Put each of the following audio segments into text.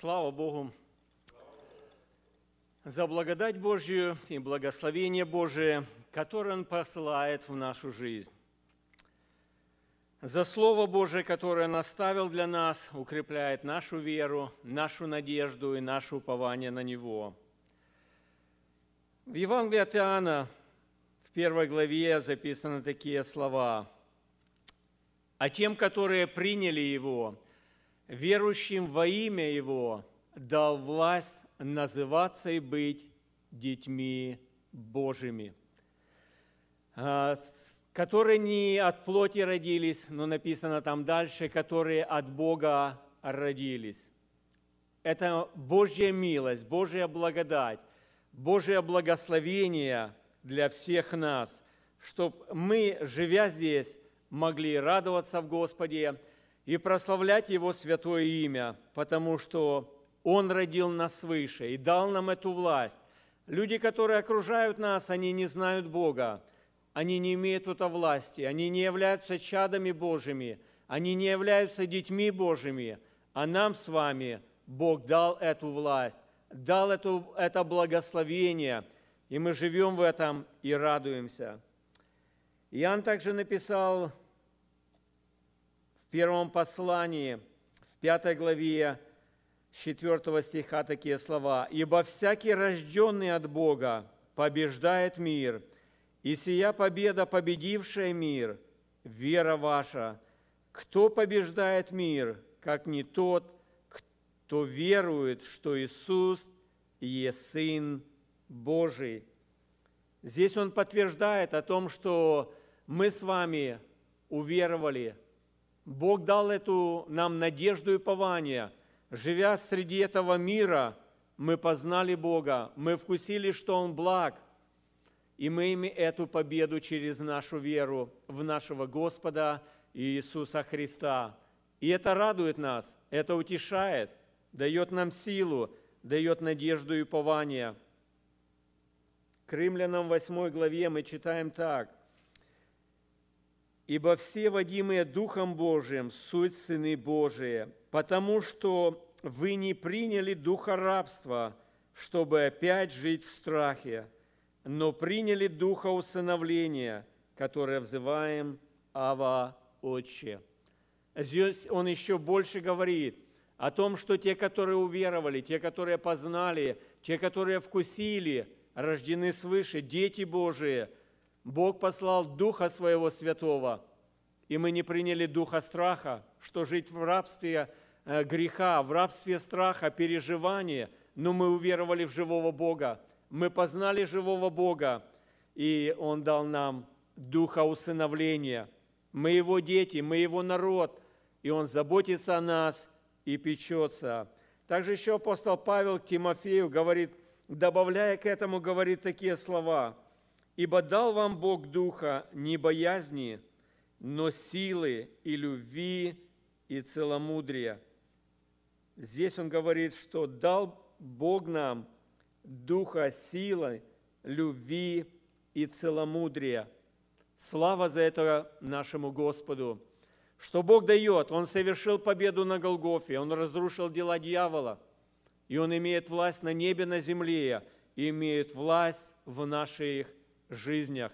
Слава Богу! За благодать Божью и благословение Божие, которое Он посылает в нашу жизнь. За Слово Божие, которое Наставил для нас, укрепляет нашу веру, нашу надежду и наше упование на Него. В Евангелии от Иоанна в первой главе записаны такие слова. «А тем, которые приняли Его, верующим во имя Его дал власть называться и быть детьми Божьими, а, которые не от плоти родились, но написано там дальше, которые от Бога родились. Это Божья милость, Божья благодать, Божье благословение для всех нас, чтобы мы, живя здесь, могли радоваться в Господе, и прославлять Его святое имя, потому что Он родил нас свыше и дал нам эту власть. Люди, которые окружают нас, они не знают Бога, они не имеют это власти, они не являются чадами Божьими, они не являются детьми Божьими, а нам с вами Бог дал эту власть, дал эту, это благословение, и мы живем в этом и радуемся. Иоанн также написал первом послании, в пятой главе 4 стиха такие слова. «Ибо всякий, рожденный от Бога, побеждает мир, и сия победа, победившая мир, вера ваша. Кто побеждает мир, как не тот, кто верует, что Иисус есть Сын Божий». Здесь он подтверждает о том, что мы с вами уверовали – Бог дал эту нам надежду и пование. Живя среди этого мира, мы познали Бога, мы вкусили, что Он благ, и мы имеем эту победу через нашу веру в нашего Господа Иисуса Христа. И это радует нас, это утешает, дает нам силу, дает надежду и упование. К римлянам 8 главе мы читаем так. Ибо все, водимые Духом Божиим, суть сыны Божии, потому что вы не приняли духа рабства, чтобы опять жить в страхе, но приняли духа усыновления, которое взываем Ава Отче. Здесь он еще больше говорит о том, что те, которые уверовали, те, которые познали, те, которые вкусили, рождены свыше, дети Божии – Бог послал Духа Своего Святого, и мы не приняли Духа страха, что жить в рабстве э, греха, в рабстве страха, переживания, но мы уверовали в живого Бога, мы познали живого Бога, и Он дал нам Духа усыновления. Мы Его дети, мы Его народ, и Он заботится о нас и печется. Также еще апостол Павел к Тимофею говорит, добавляя к этому, говорит такие слова – Ибо дал вам Бог духа не боязни, но силы и любви и целомудрия. Здесь он говорит, что дал Бог нам духа силы, любви и целомудрия. Слава за это нашему Господу! Что Бог дает? Он совершил победу на Голгофе, Он разрушил дела дьявола, и Он имеет власть на небе, на земле, и имеет власть в наших жизнях.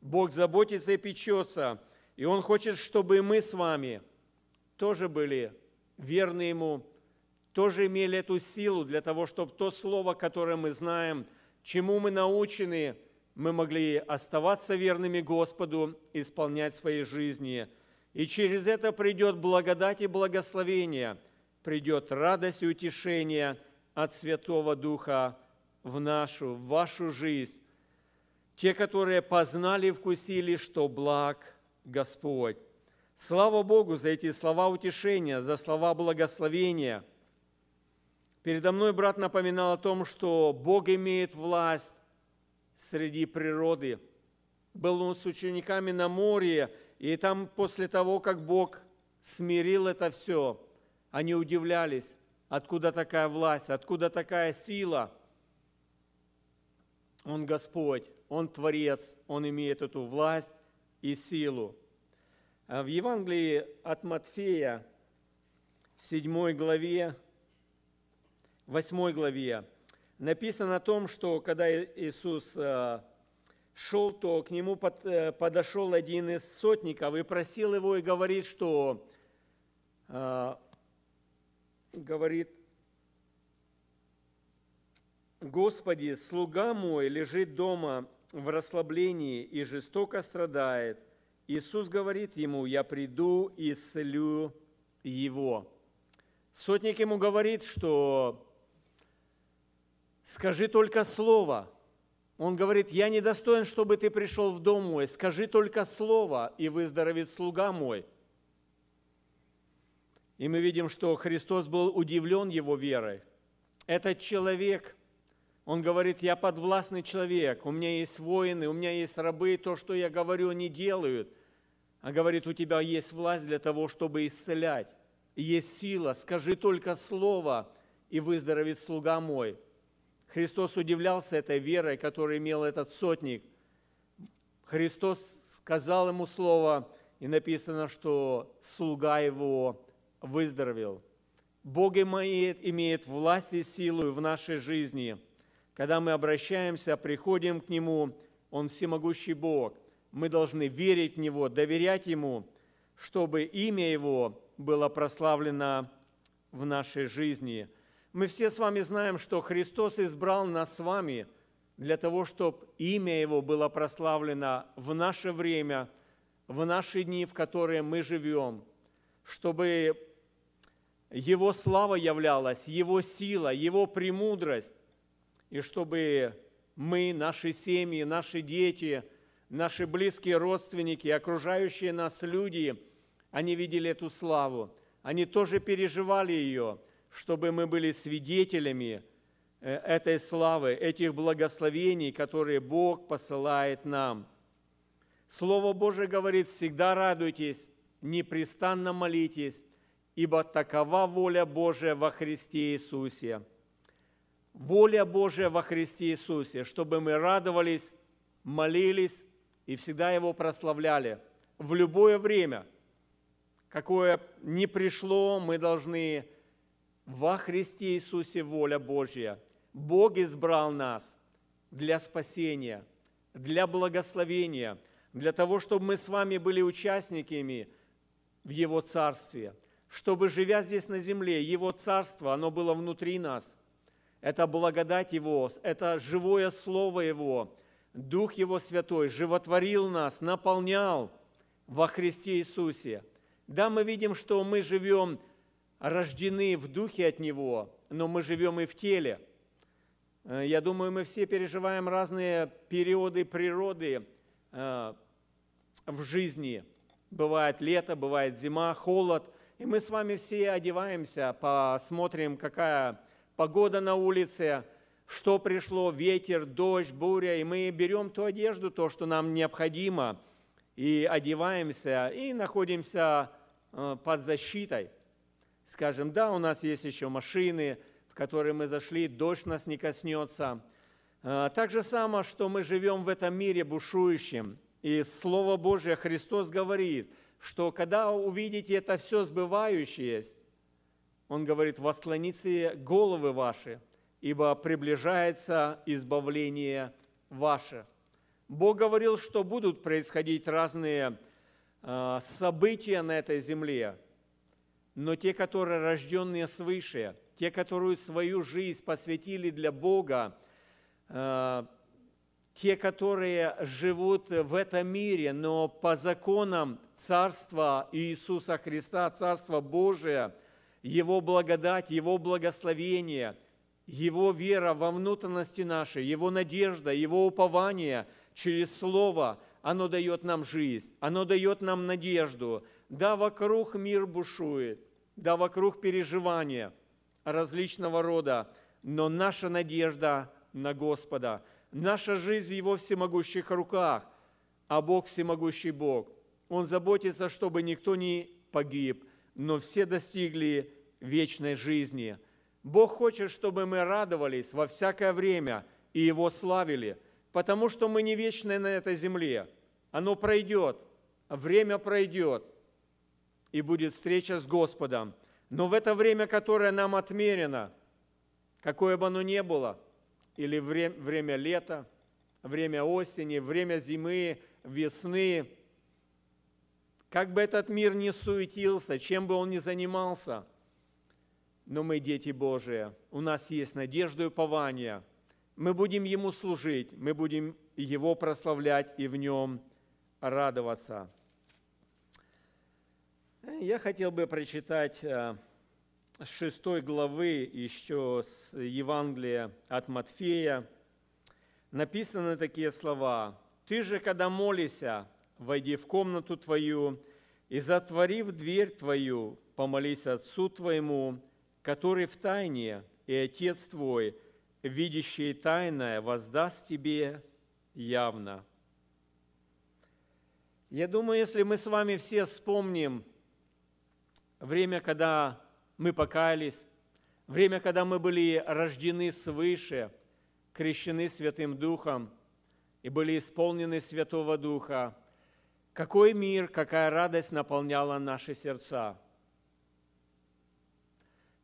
Бог заботится и печется, и Он хочет, чтобы мы с вами тоже были верны Ему, тоже имели эту силу для того, чтобы то слово, которое мы знаем, чему мы научены, мы могли оставаться верными Господу, исполнять свои жизни. И через это придет благодать и благословение, придет радость и утешение от Святого Духа в нашу, в вашу жизнь, те, которые познали и вкусили, что благ Господь. Слава Богу за эти слова утешения, за слова благословения. Передо мной брат напоминал о том, что Бог имеет власть среди природы. Был он с учениками на море, и там после того, как Бог смирил это все, они удивлялись, откуда такая власть, откуда такая сила. Он Господь. Он Творец, Он имеет эту власть и силу. А в Евангелии от Матфея, в 7 главе, 8 главе, написано о том, что когда Иисус э, шел, то к нему э, подошел один из сотников и просил его и говорит, что э, говорит, Господи, слуга мой лежит дома в расслаблении и жестоко страдает, Иисус говорит ему, я приду и исцелю его. Сотник ему говорит, что скажи только слово. Он говорит, я не достоин, чтобы ты пришел в дом мой, скажи только слово, и выздоровит слуга мой. И мы видим, что Христос был удивлен его верой. Этот человек – он говорит, я подвластный человек, у меня есть воины, у меня есть рабы, то, что я говорю, они делают. А говорит, у тебя есть власть для того, чтобы исцелять. Есть сила, скажи только слово, и выздоровит слуга мой. Христос удивлялся этой верой, которую имел этот сотник. Христос сказал ему слово, и написано, что слуга его выздоровел. Бог имеет, имеет власть и силу в нашей жизни – когда мы обращаемся, приходим к Нему, Он всемогущий Бог. Мы должны верить в Него, доверять Ему, чтобы имя Его было прославлено в нашей жизни. Мы все с вами знаем, что Христос избрал нас с вами для того, чтобы имя Его было прославлено в наше время, в наши дни, в которые мы живем, чтобы Его слава являлась, Его сила, Его премудрость, и чтобы мы, наши семьи, наши дети, наши близкие родственники, окружающие нас люди, они видели эту славу, они тоже переживали ее, чтобы мы были свидетелями э, этой славы, этих благословений, которые Бог посылает нам. Слово Божие говорит, всегда радуйтесь, непрестанно молитесь, ибо такова воля Божия во Христе Иисусе – воля Божия во Христе Иисусе, чтобы мы радовались, молились и всегда Его прославляли. В любое время, какое ни пришло, мы должны во Христе Иисусе воля Божья. Бог избрал нас для спасения, для благословения, для того, чтобы мы с вами были участниками в Его Царстве, чтобы, живя здесь на земле, Его Царство, оно было внутри нас – это благодать Его, это живое Слово Его, Дух Его Святой животворил нас, наполнял во Христе Иисусе. Да, мы видим, что мы живем, рождены в Духе от Него, но мы живем и в теле. Э, я думаю, мы все переживаем разные периоды природы э, в жизни. Бывает лето, бывает зима, холод. И мы с вами все одеваемся, посмотрим, какая погода на улице, что пришло, ветер, дождь, буря, и мы берем ту одежду, то, что нам необходимо, и одеваемся, и находимся э, под защитой. Скажем, да, у нас есть еще машины, в которые мы зашли, дождь нас не коснется. Э, так же самое, что мы живем в этом мире бушующем. И Слово Божие Христос говорит, что когда увидите это все сбывающееся, он говорит, «Восклоните головы ваши, ибо приближается избавление ваше». Бог говорил, что будут происходить разные э, события на этой земле, но те, которые рожденные свыше, те, которые свою жизнь посвятили для Бога, э, те, которые живут в этом мире, но по законам Царства Иисуса Христа, Царства Божия – его благодать, Его благословение, Его вера во внутренности нашей, Его надежда, Его упование через Слово, оно дает нам жизнь, оно дает нам надежду. Да, вокруг мир бушует, да, вокруг переживания различного рода, но наша надежда на Господа, наша жизнь в Его всемогущих руках, а Бог всемогущий Бог. Он заботится, чтобы никто не погиб, но все достигли вечной жизни. Бог хочет, чтобы мы радовались во всякое время и Его славили, потому что мы не вечные на этой земле. Оно пройдет, время пройдет, и будет встреча с Господом. Но в это время, которое нам отмерено, какое бы оно ни было, или время, время лета, время осени, время зимы, весны, как бы этот мир не суетился, чем бы он ни занимался – но мы дети Божии, у нас есть надежда и упование. Мы будем Ему служить, мы будем Его прославлять и в Нем радоваться. Я хотел бы прочитать э, с 6 главы еще с Евангелия от Матфея. Написаны такие слова. «Ты же, когда молишься, войди в комнату твою и, затворив дверь твою, помолись Отцу твоему, который в тайне, и Отец твой, видящий тайное, воздаст тебе явно». Я думаю, если мы с вами все вспомним время, когда мы покаялись, время, когда мы были рождены свыше, крещены Святым Духом и были исполнены Святого Духа, какой мир, какая радость наполняла наши сердца –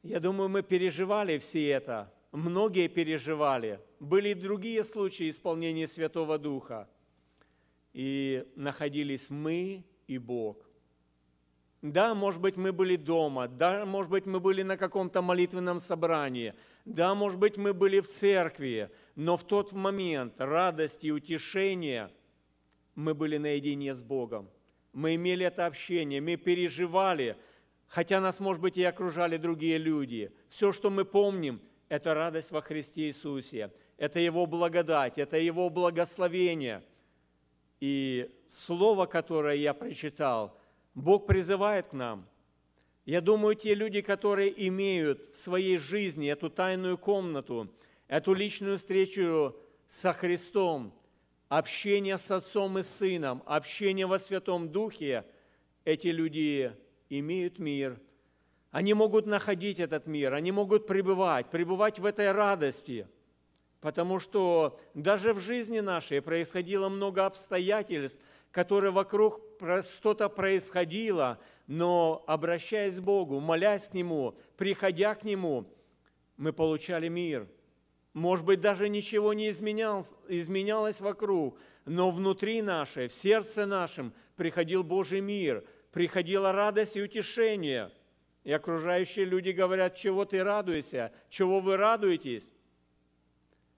я думаю, мы переживали все это. Многие переживали. Были и другие случаи исполнения Святого Духа. И находились мы и Бог. Да, может быть, мы были дома, да, может быть, мы были на каком-то молитвенном собрании, да, может быть, мы были в церкви, но в тот момент радости и утешения мы были наедине с Богом. Мы имели это общение, мы переживали – хотя нас, может быть, и окружали другие люди. Все, что мы помним, это радость во Христе Иисусе, это Его благодать, это Его благословение. И слово, которое я прочитал, Бог призывает к нам. Я думаю, те люди, которые имеют в своей жизни эту тайную комнату, эту личную встречу со Христом, общение с Отцом и Сыном, общение во Святом Духе, эти люди имеют мир. Они могут находить этот мир, они могут пребывать, пребывать в этой радости, потому что даже в жизни нашей происходило много обстоятельств, которые вокруг что-то происходило, но обращаясь к Богу, молясь к Нему, приходя к Нему, мы получали мир. Может быть, даже ничего не изменялось, изменялось вокруг, но внутри нашей, в сердце нашем приходил Божий мир – приходила радость и утешение. И окружающие люди говорят, чего ты радуешься, чего вы радуетесь.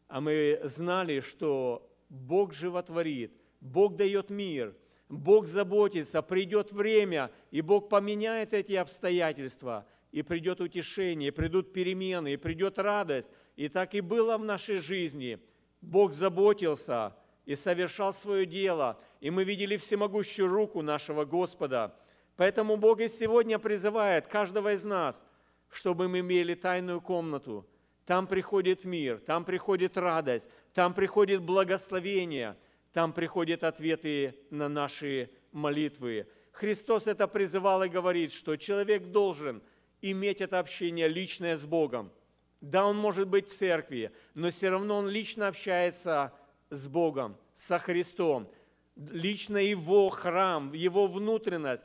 А мы знали, что Бог животворит, Бог дает мир, Бог заботится, придет время, и Бог поменяет эти обстоятельства, и придет утешение, и придут перемены, и придет радость. И так и было в нашей жизни. Бог заботился и совершал свое дело, и мы видели всемогущую руку нашего Господа – Поэтому Бог и сегодня призывает каждого из нас, чтобы мы имели тайную комнату. Там приходит мир, там приходит радость, там приходит благословение, там приходят ответы на наши молитвы. Христос это призывал и говорит, что человек должен иметь это общение личное с Богом. Да, он может быть в церкви, но все равно он лично общается с Богом, со Христом. Лично его храм, его внутренность,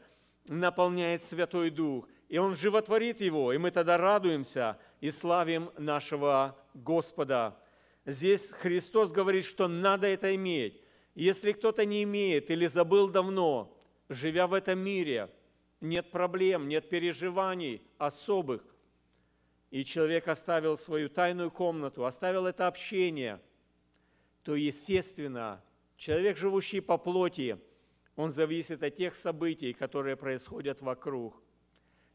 наполняет Святой Дух, и Он животворит его, и мы тогда радуемся и славим нашего Господа. Здесь Христос говорит, что надо это иметь. Если кто-то не имеет или забыл давно, живя в этом мире, нет проблем, нет переживаний особых. И человек оставил свою тайную комнату, оставил это общение, то, естественно, человек, живущий по плоти – он зависит от тех событий, которые происходят вокруг.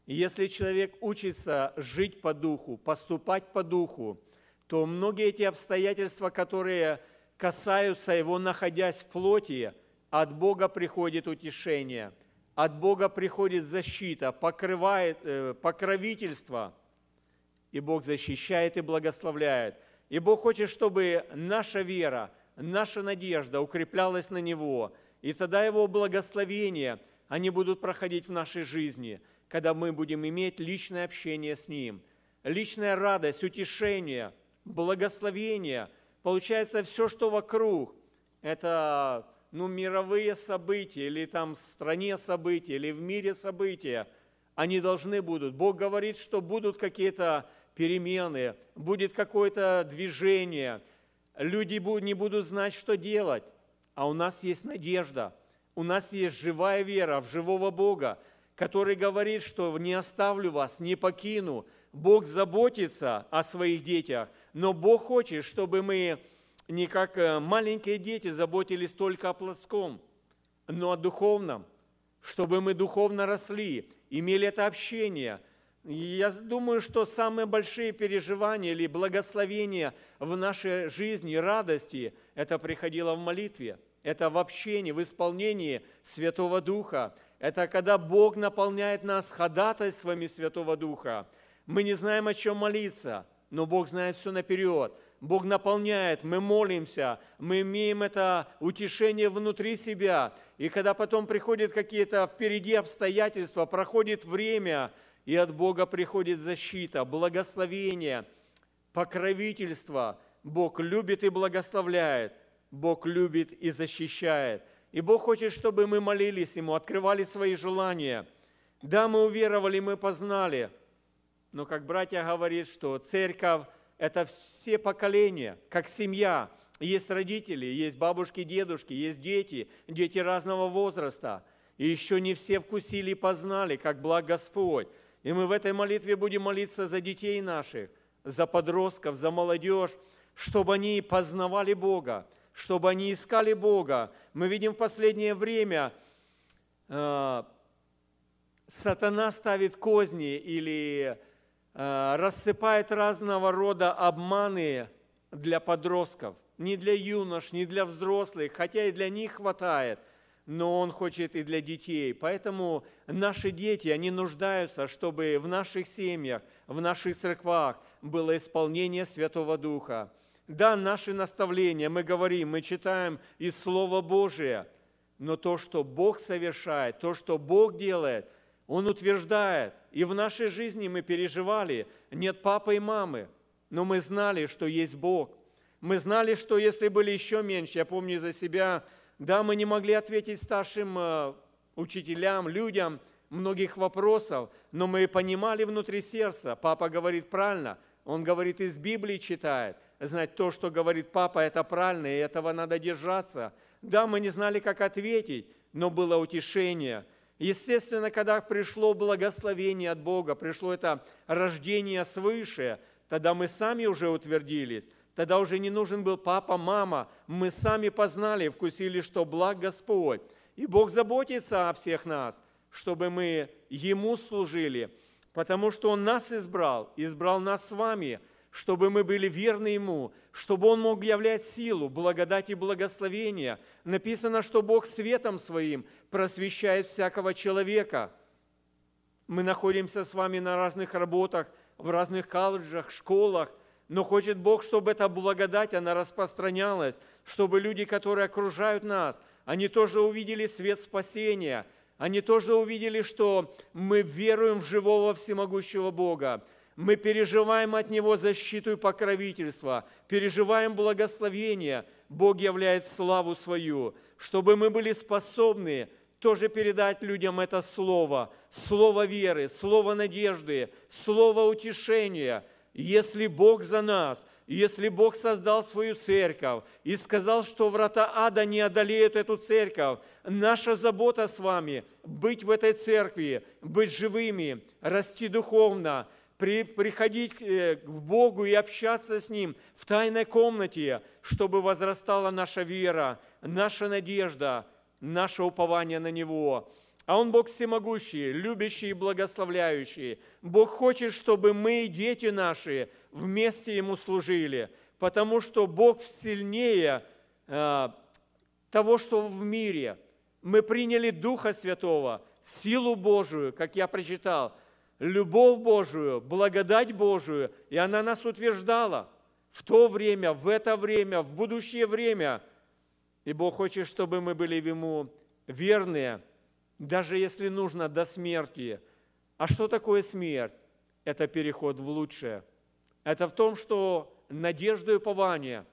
И если человек учится жить по духу, поступать по духу, то многие эти обстоятельства, которые касаются его, находясь в плоти, от Бога приходит утешение, от Бога приходит защита, покрывает, э, покровительство, и Бог защищает и благословляет. И Бог хочет, чтобы наша вера, наша надежда укреплялась на Него – и тогда Его благословения, они будут проходить в нашей жизни, когда мы будем иметь личное общение с Ним, личная радость, утешение, благословение. Получается, все, что вокруг, это ну, мировые события, или там в стране события, или в мире события, они должны будут. Бог говорит, что будут какие-то перемены, будет какое-то движение, люди не будут знать, что делать а у нас есть надежда, у нас есть живая вера в живого Бога, который говорит, что не оставлю вас, не покину. Бог заботится о своих детях, но Бог хочет, чтобы мы не как э, маленькие дети заботились только о плотском, но о духовном, чтобы мы духовно росли, имели это общение. Я думаю, что самые большие переживания или благословения в нашей жизни, радости, это приходило в молитве – это в общении, в исполнении Святого Духа. Это когда Бог наполняет нас ходатайствами Святого Духа. Мы не знаем, о чем молиться, но Бог знает все наперед. Бог наполняет, мы молимся, мы имеем это утешение внутри себя. И когда потом приходят какие-то впереди обстоятельства, проходит время, и от Бога приходит защита, благословение, покровительство. Бог любит и благословляет – Бог любит и защищает. И Бог хочет, чтобы мы молились Ему, открывали свои желания. Да, мы уверовали, мы познали. Но как братья говорит, что церковь – это все поколения, как семья. Есть родители, есть бабушки, дедушки, есть дети, дети разного возраста. И еще не все вкусили и познали, как благ Господь. И мы в этой молитве будем молиться за детей наших, за подростков, за молодежь, чтобы они познавали Бога, чтобы они искали Бога. Мы видим в последнее время э, сатана ставит козни или э, рассыпает разного рода обманы для подростков, не для юнош, не для взрослых, хотя и для них хватает – но Он хочет и для детей. Поэтому наши дети, они нуждаются, чтобы в наших семьях, в наших церквах было исполнение Святого Духа. Да, наши наставления, мы говорим, мы читаем из Слова Божия, но то, что Бог совершает, то, что Бог делает, Он утверждает. И в нашей жизни мы переживали, нет папы и мамы, но мы знали, что есть Бог. Мы знали, что если были еще меньше, я помню за себя, да, мы не могли ответить старшим э, учителям, людям многих вопросов, но мы понимали внутри сердца, папа говорит правильно, он говорит из Библии читает, знать то, что говорит папа, это правильно, и этого надо держаться. Да, мы не знали, как ответить, но было утешение. Естественно, когда пришло благословение от Бога, пришло это рождение свыше, тогда мы сами уже утвердились, тогда уже не нужен был папа, мама, мы сами познали, вкусили, что благ Господь. И Бог заботится о всех нас, чтобы мы Ему служили, потому что Он нас избрал, избрал нас с вами – чтобы мы были верны Ему, чтобы Он мог являть силу, благодать и благословение. Написано, что Бог светом Своим просвещает всякого человека. Мы находимся с вами на разных работах, в разных колледжах, школах, но хочет Бог, чтобы эта благодать, она распространялась, чтобы люди, которые окружают нас, они тоже увидели свет спасения, они тоже увидели, что мы веруем в живого всемогущего Бога, мы переживаем от Него защиту и покровительство, переживаем благословение. Бог являет славу свою, чтобы мы были способны тоже передать людям это слово, слово веры, слово надежды, слово утешения. Если Бог за нас, если Бог создал свою церковь и сказал, что врата ада не одолеют эту церковь, наша забота с вами – быть в этой церкви, быть живыми, расти духовно – при, приходить э, к Богу и общаться с Ним в тайной комнате, чтобы возрастала наша вера, наша надежда, наше упование на Него. А Он Бог всемогущий, любящий и благословляющий. Бог хочет, чтобы мы и дети наши вместе Ему служили, потому что Бог сильнее э, того, что в мире. Мы приняли Духа Святого, силу Божию, как я прочитал – любовь Божию, благодать Божию, и она нас утверждала в то время, в это время, в будущее время. И Бог хочет, чтобы мы были Ему верные, даже если нужно до смерти. А что такое смерть? Это переход в лучшее. Это в том, что надежда и упование,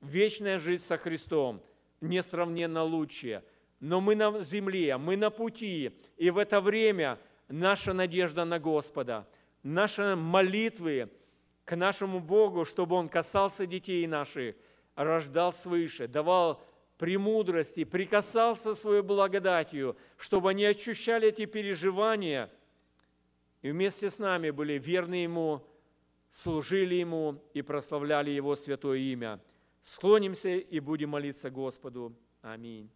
вечная жизнь со Христом несравненно лучшее. Но мы на земле, мы на пути, и в это время – наша надежда на Господа, наши молитвы к нашему Богу, чтобы Он касался детей наших, рождал свыше, давал премудрости, прикасался своей благодатью, чтобы они ощущали эти переживания и вместе с нами были верны Ему, служили Ему и прославляли Его святое имя. Склонимся и будем молиться Господу. Аминь.